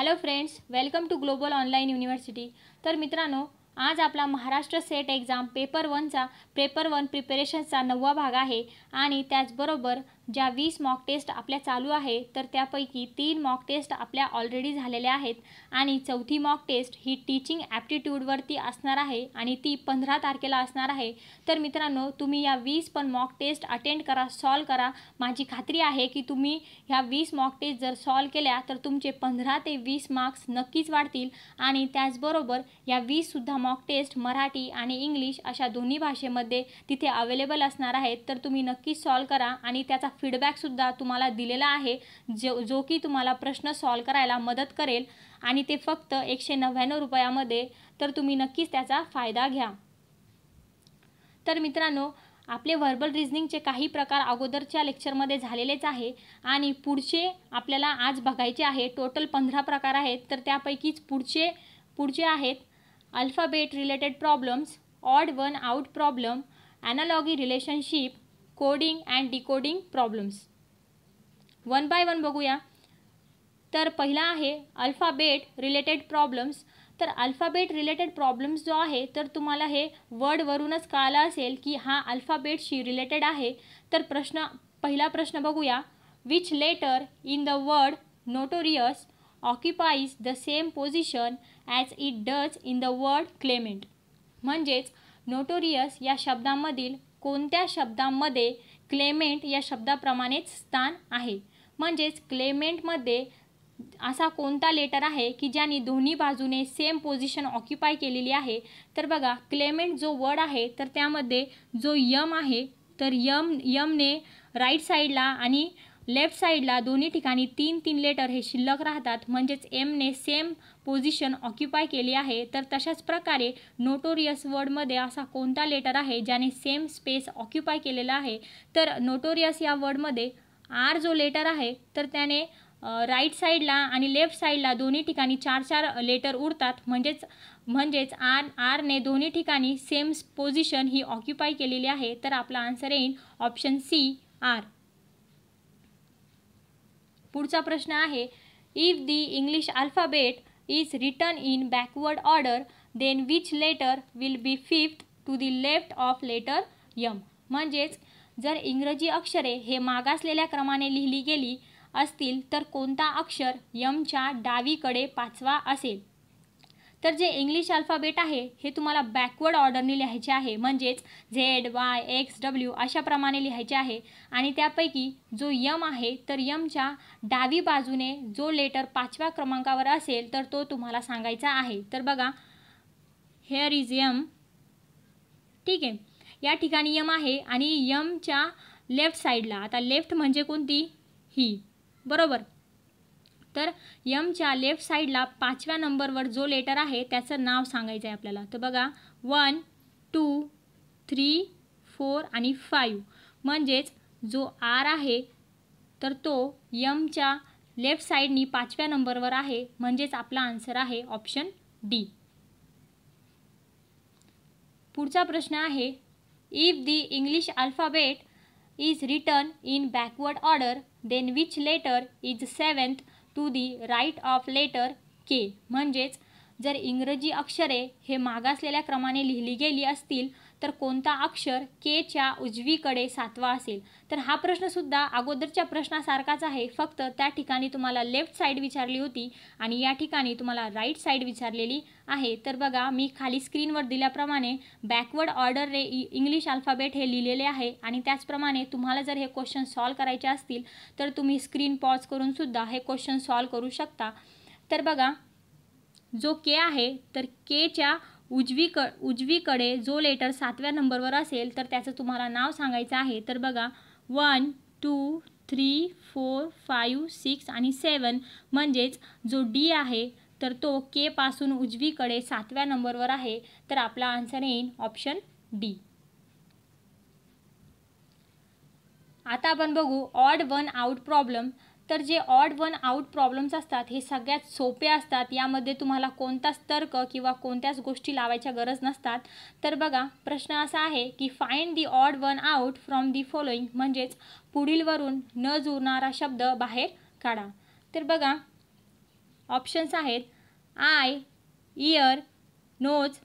hello friends welcome to global online university तर मित्रांनो आज आपला महाराष्ट्र सेट एक्झाम पेपर वनचा पेपर वन प्रिपरेशनचा नववा भाग आहे आणि त्याचबरोबर ज्या वीस मॉक टेस्ट आपल्या चालू आहे तर त्यापैकी तीन मॉक टेस्ट आपल्या ऑलरेडी झालेल्या आहेत आणि चौथी मॉक टेस्ट ही टीचिंग ॲप्टिट्यूडवरती असणार आहे आणि ती पंधरा तारखेला असणार आहे तर मित्रांनो तुम्ही या वीस पण मॉक टेस्ट अटेंड करा सॉल्व करा माझी खात्री आहे की तुम्ही ह्या वीस मॉक टेस्ट जर सॉल्व केल्या तर तुमचे पंधरा ते वीस मार्क्स नक्कीच वाढतील आणि त्याचबरोबर या वीससुद्धा मॉक टेस्ट मराठी आणि इंग्लिश अशा दोन्ही भाषेमध्ये तिथे अवेलेबल असणार आहेत तर तुम्ही नक्कीच सॉल्व करा आणि त्याचा फीडबॅकसुद्धा तुम्हाला दिलेला आहे जो जो की तुम्हाला प्रश्न सॉल्व करायला मदत करेल आणि ते फक्त एकशे नव्याण्णव रुपयामध्ये तर तुम्ही नक्कीच त्याचा फायदा घ्या तर मित्रांनो आपले व्हर्बल रिजनिंगचे काही प्रकार अगोदरच्या लेक्चरमध्ये झालेलेच आहे आणि पुढचे आपल्याला आज बघायचे आहे टोटल पंधरा प्रकार आहेत तर त्यापैकीच पुढचे पुढचे आहेत alphabet related problems odd one out problem analogy relationship coding and decoding problems one by one बघूया तर पहिला आहे अल्फाबेट रिलेटेड प्रॉब्लेम्स तर अल्फाबेट रिलेटेड प्रॉब्लेम्स जो आहे तर तुम्हाला हे वर्डवरूनच कळालं असेल की हा अल्फाबेटशी रिलेटेड आहे तर प्रश्न पहिला प्रश्न बघूया which letter in the word notorious occupies the same position as it does in the word clement म्हणजेच नोटोरियस या शब्दामधील कोणत्या शब्दामध्ये क्लेमेंट या शब्दाप्रमाणेच स्थान आहे म्हणजेच क्लेमेंटमध्ये असा कोणता लेटर आहे की ज्याने दोन्ही बाजूने सेम पोझिशन ऑक्युपाय केलेली आहे तर बघा क्लेमेंट जो वर्ड आहे तर त्यामध्ये जो यम आहे तर यम यमने राईट साईडला आणि लेफ्ट साईडला दोन्ही ठिकाणी तीन तीन लेटर हे शिल्लक राहतात म्हणजेच एमने सेम पोझिशन ऑक्युपाय केली आहे तर तशाच प्रकारे नोटोरियस वर्डमध्ये असा कोणता लेटर आहे ज्याने सेम स्पेस ऑक्युपाय केलेला आहे तर नोटोरियस या वर्डमध्ये आर जो लेटर आहे तर त्याने राईट साईडला आणि लेफ्ट साईडला दोन्ही ठिकाणी चार चार लेटर उरतात म्हणजेच म्हणजेच आर आरने दोन्ही ठिकाणी सेम पोझिशन ही ऑक्युपाय केलेली आहे तर आपला आन्सर येईल ऑप्शन सी आर पुढचा प्रश्न आहे if the English alphabet is return in backward order then which letter will be fifth to the left of letter M म्हणजेच जर इंग्रजी अक्षरे हे मागासलेल्या क्रमाने लिहिली गेली असतील तर कोणता अक्षर यमच्या डावीकडे पाचवा असेल तर जे इंग्लिश अल्फाबेट आहे हे तुम्हाला बॅकवर्ड ऑर्डरने लिहायचे आहे म्हणजेच झेड वाय एक्स डब्ल्यू अशाप्रमाणे लिहायचे आहे आणि त्यापैकी जो यम आहे तर यमच्या डावी बाजूने जो लेटर पाचव्या क्रमांकावर असेल तर तो तुम्हाला सांगायचा आहे तर बघा हेअर इज यम ठीक आहे या ठिकाणी यम आहे आणि यमच्या लेफ्ट साईडला आता लेफ्ट म्हणजे कोणती ही बरोबर तर यमच्या लेफ्ट साईडला पाचव्या नंबरवर जो लेटर आहे त्याचं नाव सांगायचं आहे आपल्याला तर बघा वन टू थ्री फोर आणि फाईव्ह म्हणजेच जो आर आहे तर तो यमच्या लेफ्ट साईडनी पाचव्या नंबरवर आहे म्हणजेच आपला आन्सर आहे ऑप्शन डी पुढचा प्रश्न आहे if the English alphabet is return in backward order then which letter is seventh to the right of letter K म्हणजेच जर इंग्रजी अक्षरे हे मागासलेल्या क्रमाने लिहिली गेली असतील तर कोणता अक्षर केच्या उजवीकडे सातवा असेल तर हा प्रश्नसुद्धा अगोदरच्या प्रश्नासारखाच आहे फक्त त्या ठिकाणी तुम्हाला लेफ्ट साईड विचारली होती आणि या ठिकाणी तुम्हाला राईट साईड विचारलेली आहे तर बघा मी खाली स्क्रीनवर दिल्याप्रमाणे बॅकवर्ड ऑर्डर रे इंग्लिश अल्फाबेट हे लिहिलेले आहे आणि त्याचप्रमाणे तुम्हाला जर हे क्वेश्चन सॉल्व करायचे असतील तर तुम्ही स्क्रीन पॉज करूनसुद्धा हे क्वेश्चन सॉल्व करू शकता तर बघा जो के आहे तर केच्या उजवीक उजवीकडे जो लेटर सातव्या नंबरवर असेल तर त्याचं तुम्हाला नाव सांगायचं आहे तर बघा one two three four five six आणि सेवन म्हणजेच जो डी आहे तर तो केपासून उजवीकडे सातव्या नंबरवर आहे तर आपला आन्सर येईल ऑप्शन डी आता आपण बघू ऑड वन आउट प्रॉब्लेम तर जे ऑड वन आउट प्रॉब्लेम्स असतात हे सगळ्यात सोपे असतात यामध्ये तुम्हाला कोणताच तर्क किंवा कोणत्याच गोष्टी लावायच्या गरज नसतात तर बघा प्रश्न असा आहे की find the odd one out from the following म्हणजेच पुढीलवरून न जुळणारा शब्द बाहेर काढा तर बघा ऑप्शन्स आहेत आय इयर नोज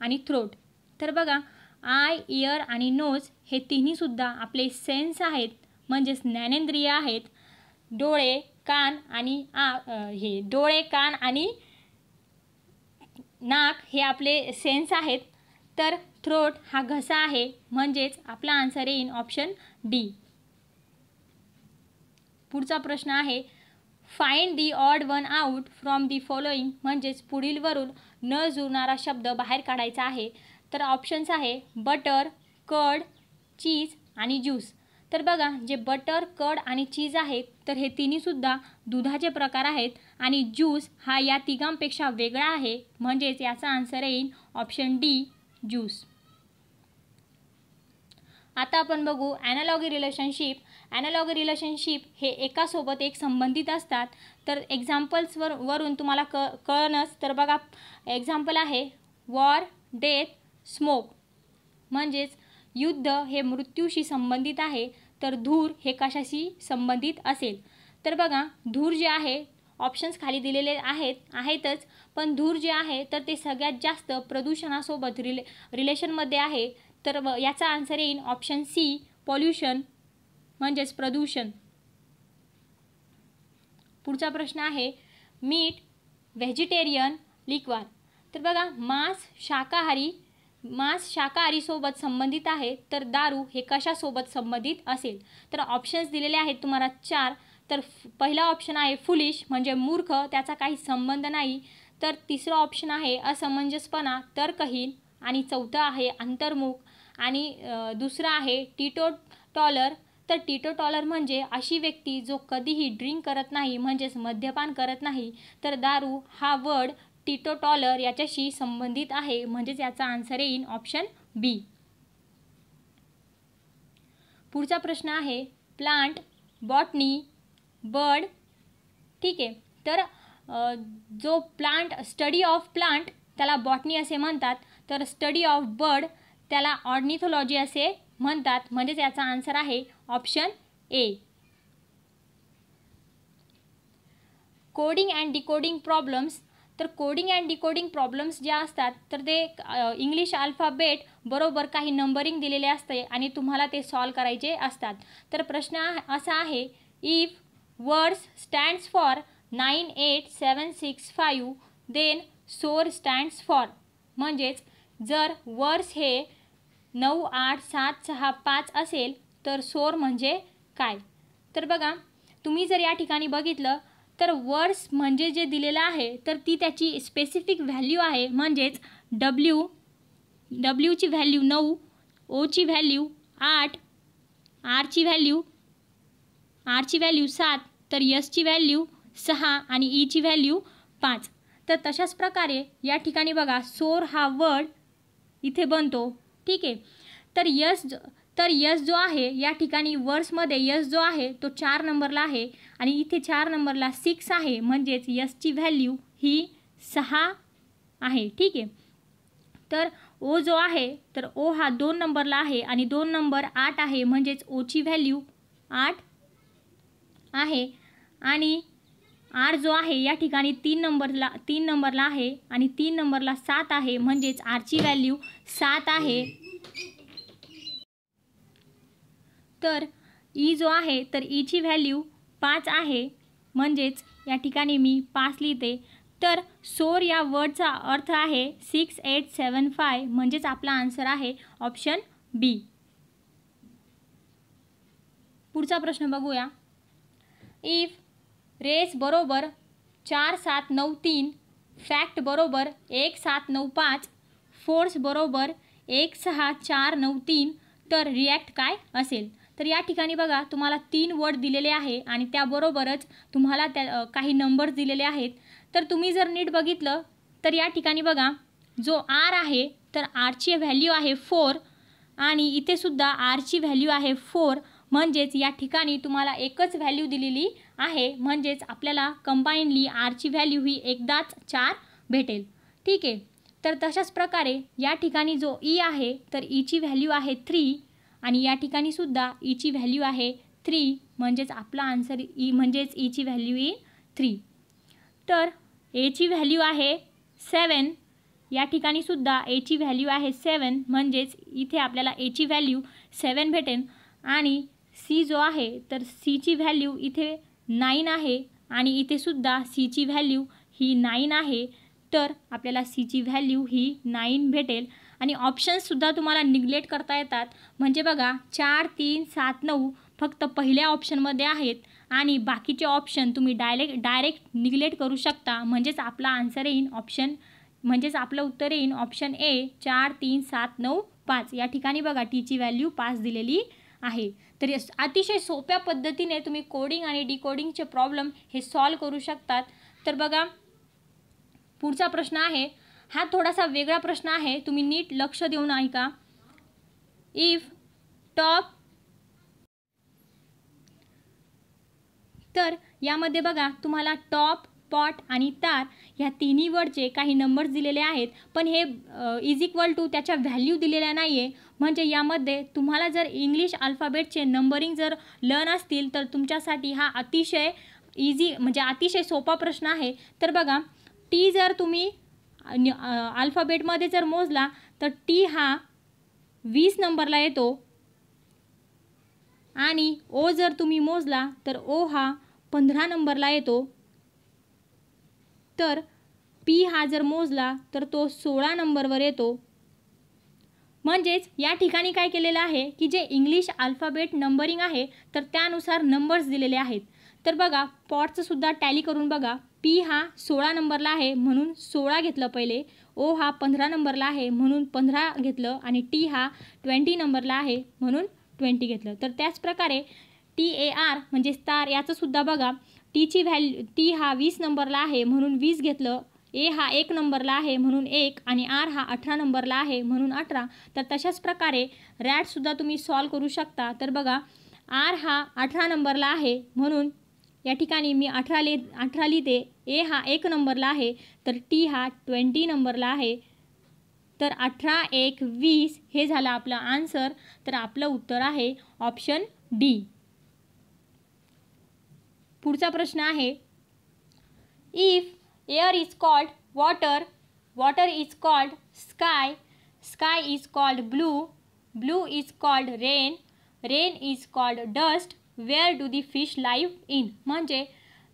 आणि थ्रोट तर बघा आय इयर आणि नोज हे तिन्हीसुद्धा आपले सेन्स आहेत म्हणजेच ज्ञानेंद्रिय आहेत डोळे कान आणि आ हे डोळे कान आणि नाक हे आपले सेन्स आहेत तर थ्रोट हा घसा आहे म्हणजेच आपला आन्सर येईल ऑप्शन डी पुढचा प्रश्न आहे find the odd one out from the following म्हणजेच पुढीलवरून न जुळणारा शब्द बाहेर काढायचा आहे तर ऑप्शन्स आहे बटर कड चीज आणि ज्यूस तर बघा जे बटर कड आणि चीज आहे तर हे तिन्हीसुद्धा दुधाचे प्रकार आहेत आणि ज्यूस हा या तिघांपेक्षा वेगळा आहे म्हणजेच याचा आन्सर येईल ऑप्शन डी ज्यूस आता आपण बघू ॲनालॉगी रिलेशनशिप ॲनालॉगी रिलेशनशिप हे एकासोबत एक संबंधित असतात तर एक्झाम्पल्सवर वरून तुम्हाला क कळणच तर बघा एक्झाम्पल आहे वॉर डेथ स्मोक म्हणजेच युद्ध हे मृत्यूशी संबंधित आहे तर धूर हे कशाशी संबंधित असेल तर बघा धूर जे आहे ऑप्शन्स खाली दिलेले आहेत आहेतच पण धूर जे आहे तर ते सगळ्यात जास्त प्रदूषणासोबत रिले रिलेशनमध्ये आहे तर याचा आन्सर येईल ऑप्शन सी पॉल्युशन म्हणजेच प्रदूषण पुढचा प्रश्न आहे मीठ व्हेजिटेरियन लिक्वार तर बघा मांस शाकाहारी मांस शाकाहारीसोबत संबंधित आहे तर दारू हे कशासोबत संबंधित असेल तर ऑप्शन्स दिलेले आहेत तुम्हाला चार तर पहिला ऑप्शन आहे फुलिश म्हणजे मूर्ख त्याचा काही संबंध नाही तर तिसरं ऑप्शन आहे असमंजसपणा तर्कहीन आणि चौथं आहे अंतर्मुख आणि दुसरं आहे टिटो टॉलर तर टिटो टॉलर म्हणजे अशी व्यक्ती जो कधीही ड्रिंक करत नाही म्हणजेच मद्यपान करत नाही तर दारू हा वर्ड टिटोटॉलर टॉलर याच्याशी संबंधित आहे म्हणजेच याचा आन्सर येईल ऑप्शन बी पुढचा प्रश्न आहे प्लांट बॉटनी बर्ड ठीक आहे तर जो प्लांट स्टडी ऑफ प्लांट त्याला बॉटनी असे म्हणतात तर स्टडी ऑफ बर्ड त्याला ऑर्निथोलॉजी असे म्हणतात म्हणजेच याचा आन्सर आहे option A coding and decoding problems तर कोडिंग अँड डिकोडिंग प्रॉब्लेम्स ज्या असतात तर ते इंग्लिश अल्फाबेट बरोबर काही नंबरिंग दिलेले असते आणि तुम्हाला ते सॉल्व करायचे असतात तर प्रश्न असा आहे if words stands for nine eight seven six five then sore stands for म्हणजेच जर वर्स हे नऊ आठ सात सहा पाच असेल तर सोर म्हणजे काय तर बघा तुम्ही जर या ठिकाणी बघितलं तर वर्ड्स म्हणजे जे दिलेलं आहे तर ती त्याची स्पेसिफिक व्हॅल्यू आहे म्हणजेच डब्ल्यू डब्ल्यूची व्हॅल्यू नऊ ओची व्हॅल्यू आठ आरची व्हॅल्यू आरची व्हॅल्यू सात तर यसची व्हॅल्यू सहा आणि ईची e व्हॅल्यू पाच तर तशाच प्रकारे या ठिकाणी बघा सोर हा वर्ड इथे बनतो ठीक आहे तर यस तर यस जो आहे या ठिकाणी वर्समध्ये यस जो आहे तो चार नंबरला आहे आणि इथे चार नंबरला सिक्स आहे म्हणजेच यसची व्हॅल्यू ही सहा आहे ठीक आहे तर ओ जो आहे तर ओ हा दोन नंबरला आहे आणि दोन नंबर आठ आहे म्हणजेच ओची व्हॅल्यू आठ आहे आणि आर जो आहे या ठिकाणी तीन नंबरला तीन नंबरला आहे आणि तीन नंबरला सात आहे म्हणजेच आरची व्हॅल्यू सात आहे तर ई e जो आहे तर ईची e व्हॅल्यू पाच आहे म्हणजेच या ठिकाणी मी पाच लिहिते तर सोर या वर्डचा अर्थ आहे सिक्स एट सेवन फाय म्हणजेच आपला आन्सर आहे ऑप्शन बी पुढचा प्रश्न बघूया इफ रेस बरोबर चार सात नऊ तीन फॅक्ट बरोबर एक सात नऊ पाच फोर्स बरोबर एक सहा चार नऊ तीन तर रिॲक्ट काय असेल तर या ठिकाणी बघा तुम्हाला तीन वर्ड दिलेले आहे आणि त्याबरोबरच तुम्हाला त्या काही नंबर्स दिलेले आहेत तर तुम्ही जर नीट बघितलं तर या ठिकाणी बघा जो आर आहे तर आरची व्हॅल्यू आहे फोर आणि इथे सुद्धा आरची व्हॅल्यू आहे फोर म्हणजेच या ठिकाणी तुम्हाला एकच व्हॅल्यू दिलेली आहे म्हणजेच आपल्याला कंबाईनली आरची व्हॅल्यू ही एकदाच चार भेटेल ठीक आहे तर तशाच प्रकारे या ठिकाणी जो ई e आहे तर ईची e व्हॅल्यू आहे थ्री आणि या ठिकाणी सुद्धा ईची e व्हॅल्यू आहे थ्री म्हणजेच आपला आन्सर ई e, म्हणजेच ईची व्हॅल्यू ई थ्री तर एची व्हॅल्यू आहे सेवन या ठिकाणी सुद्धा एची व्हॅल्यू आहे सेवन म्हणजेच इथे आपल्याला एची व्हॅल्यू सेवन भेटेल आणि सी जो आहे तर सीची व्हॅल्यू इथे नाईन आहे आणि इथे सुद्धा सीची व्हॅल्यू ही नाईन आहे तर आपल्याला सीची व्हॅल्यू ही नाईन भेटेल आणि ऑप्शन्ससुद्धा तुम्हाला निग्लेक्ट करता येतात म्हणजे बघा चार तीन सात नऊ फक्त पहिल्या ऑप्शनमध्ये आहेत आणि बाकीचे ऑप्शन तुम्ही डायरेक्ट डायरेक्ट निग्लेक्ट करू शकता म्हणजेच आपला आन्सर येईन ऑप्शन म्हणजेच आपलं उत्तर येईन ऑप्शन ए चार तीन सात नऊ पाच या ठिकाणी बघा टीची व्हॅल्यू पाच दिलेली आहे तर अतिशय सोप्या पद्धतीने तुम्ही कोडिंग आणि डिकोडिंगचे प्रॉब्लेम हे सॉल्व करू शकतात तर बघा पुढचा प्रश्न आहे हा थोडासा वेगळा प्रश्न आहे तुम्ही नीट लक्ष देऊन ऐका इफ टॉप तर यामध्ये बघा तुम्हाला टॉप पॉट आणि तार ह्या तिन्ही वर्डचे काही नंबर्स दिलेले आहेत पण हे इज इक्वल टू त्याच्या व्हॅल्यू दिलेल्या नाही आहे म्हणजे यामध्ये तुम्हाला जर इंग्लिश अल्फाबेटचे नंबरिंग जर लर्न असतील तर तुमच्यासाठी हा अतिशय इझी म्हणजे अतिशय सोपा प्रश्न आहे तर बघा टी जर तुम्ही अल्फाबेटमध्ये जर मोजला तर टी हा वीस नंबरला येतो आणि ओ जर तुम्ही मोजला तर ओ हा पंधरा नंबरला येतो तर पी हा जर मोजला तर तो सोळा नंबरवर येतो म्हणजेच या ठिकाणी काय केलेलं आहे की जे इंग्लिश अल्फाबेट नंबरिंग आहे तर त्यानुसार नंबर्स दिलेले आहेत तर बघा पॉटचंसुद्धा टॅली करून बघा पी हा सोळा नंबरला आहे म्हणून सोळा घेतलं पहिले ओ हा पंधरा नंबरला आहे म्हणून पंधरा घेतलं आणि टी हा ट्वेंटी नंबरला आहे म्हणून ट्वेंटी घेतलं तर त्याचप्रकारे टी ए आर म्हणजे स्टार याचंसुद्धा बघा टीची व्हॅल्यू टी हा वीस नंबरला आहे म्हणून वीस घेतलं ए हा एक नंबरला आहे म्हणून एक आणि आर हा अठरा नंबरला आहे म्हणून अठरा तर तशाच प्रकारे रॅटसुद्धा तुम्ही सॉल्व करू शकता तर बघा आर हा अठरा नंबरला आहे म्हणून या ठिकाणी मी अठरा ले अठरा लिहिते ए हा एक नंबरला आहे तर टी हा ट्वेंटी नंबरला आहे तर अठरा एक वीस हे झालं आपलं आन्सर तर आपलं उत्तर आहे ऑप्शन डी पुढचा प्रश्न आहे if air is called water water is called sky sky is called blue blue is called rain rain is called dust where do the fish live in म्हणजे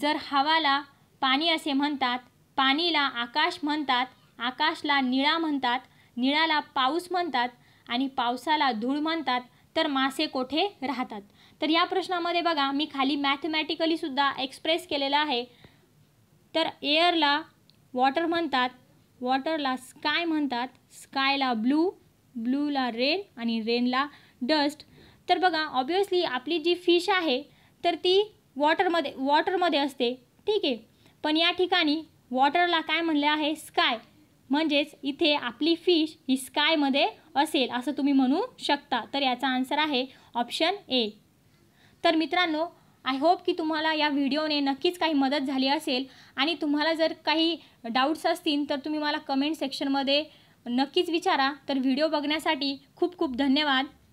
जर हवाला पाणी असे म्हणतात पाणीला आकाश म्हणतात आकाशला निळा म्हणतात निळाला पाऊस म्हणतात आणि पावसाला धूळ म्हणतात तर मासे कोठे राहतात तर या प्रश्नामध्ये बघा मी खाली मॅथमॅटिकलीसुद्धा एक्सप्रेस केलेला आहे तर एअरला वॉटर म्हणतात वॉटरला स्काय म्हणतात स्कायला ब्लू ब्लूला रेन आणि रेनला डस्ट तर बघा ऑब्विसली आपली जी फिश आहे तर ती वॉटरमध्ये वॉटरमध्ये असते ठीक आहे पण या ठिकाणी वॉटरला काय म्हणलं आहे स्काय म्हणजेच इथे आपली फिश ही स्कायमध्ये असेल असं तुम्ही म्हणू शकता तर याचा आन्सर आहे ऑप्शन ए तर मित्रांनो आय होप की तुम्हाला या व्हिडिओने नक्कीच काही मदत झाली असेल आणि तुम्हाला जर काही डाऊट्स असतील तर तुम्ही मला कमेंट सेक्शनमध्ये नक्कीच विचारा तर व्हिडिओ बघण्यासाठी खूप खूप धन्यवाद